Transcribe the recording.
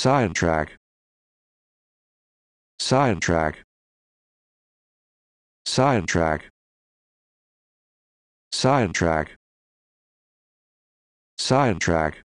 Sidetrack. Sidetrack. Sidetrack. Sidetrack. Sidetrack.